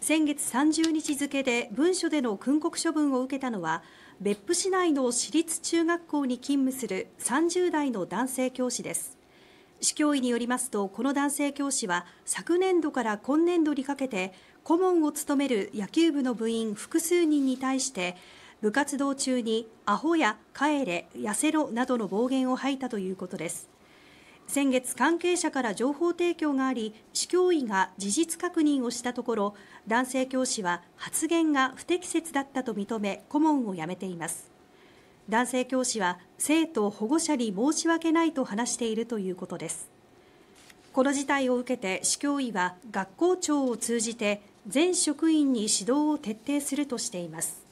先月30日付で文書での訓告処分を受けたのは別府市内の私立中学校に勤務する30代の男性教師です市教委によりますとこの男性教師は昨年度から今年度にかけて顧問を務める野球部の部員複数人に対して部活動中にアホや帰れ痩せろなどの暴言を吐いたということです先月、関係者から情報提供があり市教委が事実確認をしたところ男性教師は発言が不適切だったと認め顧問を辞めています男性教師は生徒保護者に申し訳ないと話しているということですこの事態を受けて市教委は学校長を通じて全職員に指導を徹底するとしています